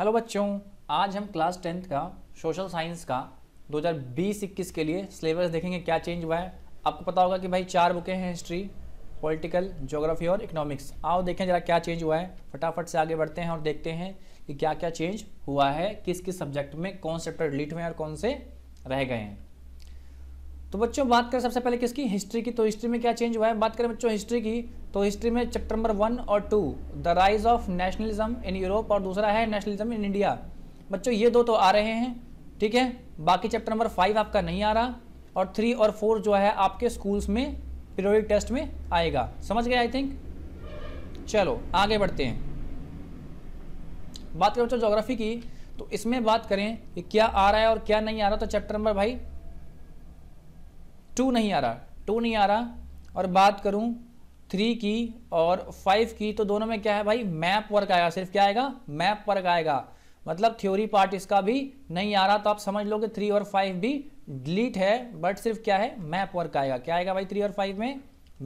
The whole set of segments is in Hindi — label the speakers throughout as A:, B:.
A: हेलो बच्चों आज हम क्लास टेंथ का सोशल साइंस का 2020-21 के लिए सिलेबस देखेंगे क्या चेंज हुआ है आपको पता होगा कि भाई चार बुकें हैं हिस्ट्री पॉलिटिकल ज्योग्राफी और इकोनॉमिक्स आओ देखें ज़रा क्या चेंज हुआ है फटाफट से आगे बढ़ते हैं और देखते हैं कि क्या क्या चेंज हुआ है किस किस सब्जेक्ट में कौन से चैप्टर डिलीट हुए हैं और कौन से रह गए हैं तो बच्चों बात करें सबसे पहले किसकी हिस्ट्री की तो हिस्ट्री में क्या चेंज हुआ है बात करें बच्चों हिस्ट्री की तो हिस्ट्री में चैप्टर नंबर वन और two the rise of nationalism in Europe और दूसरा है नेशनलिज्म इन इंडिया बच्चों ये दो तो आ रहे हैं ठीक है बाकी चैप्टर नंबर फाइव आपका नहीं आ रहा और थ्री और फोर जो है आपके स्कूल्स में पीरियोडिक टेस्ट में आएगा समझ गए आई थिंक चलो आगे बढ़ते हैं बात करें बच्चों जोग्राफी की तो इसमें बात करें कि क्या आ रहा है और क्या नहीं आ रहा तो चैप्टर नंबर भाई टू नहीं आ रहा टू नहीं आ रहा और बात करूं थ्री की और फाइव की तो दोनों में क्या है भाई मैप वर्क आएगा सिर्फ क्या आएगा मैप वर्क आएगा मतलब थ्योरी पार्ट इसका भी नहीं आ रहा तो आप समझ लो कि थ्री और फाइव भी डिलीट है बट सिर्फ क्या है मैप वर्क आएगा क्या आएगा भाई थ्री और फाइव में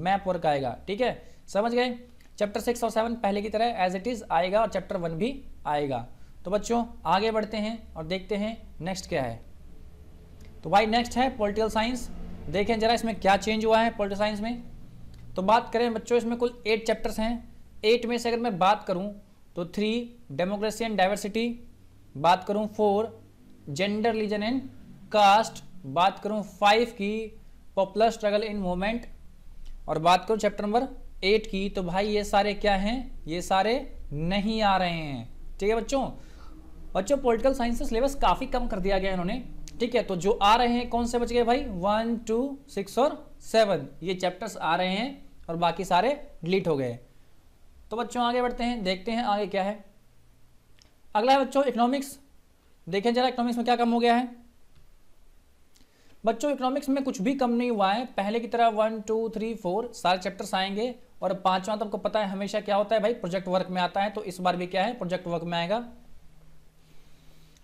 A: मैप वर्क आएगा ठीक है समझ गए चैप्टर सिक्स और सेवन पहले की तरह एज इट इज़ आएगा और चैप्टर वन भी आएगा तो बच्चों आगे बढ़ते हैं और देखते हैं नेक्स्ट क्या है तो भाई नेक्स्ट है पॉलिटिकल साइंस देखें जरा इसमें क्या चेंज हुआ है पोलिटिकल साइंस में तो बात करें बच्चों इसमें कुल एट चैप्टर्स हैं एट में से अगर मैं बात करूं तो थ्री डेमोक्रेसी एंड डाइवर्सिटी बात करूं four gender religion and caste बात करूं फाइव की पॉपुलर स्ट्रगल इन मूवमेंट और बात करूं चैप्टर नंबर एट की तो भाई ये सारे क्या हैं ये सारे नहीं आ रहे हैं ठीक है बच्चों बच्चों पॉलिटिकल साइंस का सिलेबस काफ़ी कम कर दिया गया है इन्होंने ठीक है तो जो आ रहे हैं कौन से बच गए भाई वन टू सिक्स और सेवन ये चैप्टर्स आ रहे हैं और बाकी सारे डिलीट हो गए तो बच्चों आगे बढ़ते हैं देखते हैं आगे क्या है अगला है बच्चों इकोनॉमिक्स देखें जरा इकोनॉमिक्स में क्या कम हो गया है बच्चों इकोनॉमिक्स में कुछ भी कम नहीं हुआ है पहले की तरह वन टू थ्री फोर सारे चैप्टर्स आएंगे और पांचवा तो आपको पता है हमेशा क्या होता है भाई प्रोजेक्ट वर्क में आता है तो इस बार भी क्या है प्रोजेक्ट वर्क में आएगा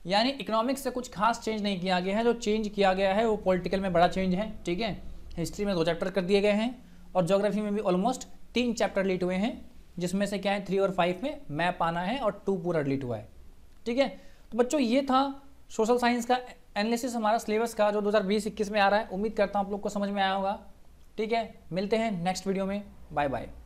A: यानी इकोनॉमिक्स से कुछ खास चेंज नहीं किया गया है जो चेंज किया गया है वो पॉलिटिकल में बड़ा चेंज है ठीक है हिस्ट्री में दो चैप्टर कर दिए गए हैं और जोग्राफी में भी ऑलमोस्ट तीन चैप्टर लीट हुए हैं जिसमें से क्या है थ्री और फाइव में मैप आना है और टू पूरा लीट हुआ है ठीक है तो बच्चों ये था सोशल साइंस का एनालिसिस हमारा सिलेबस का जो दो हज़ार में आ रहा है उम्मीद करता हूँ आप लोग को समझ में आया होगा ठीक है मिलते हैं नेक्स्ट वीडियो में बाय बाय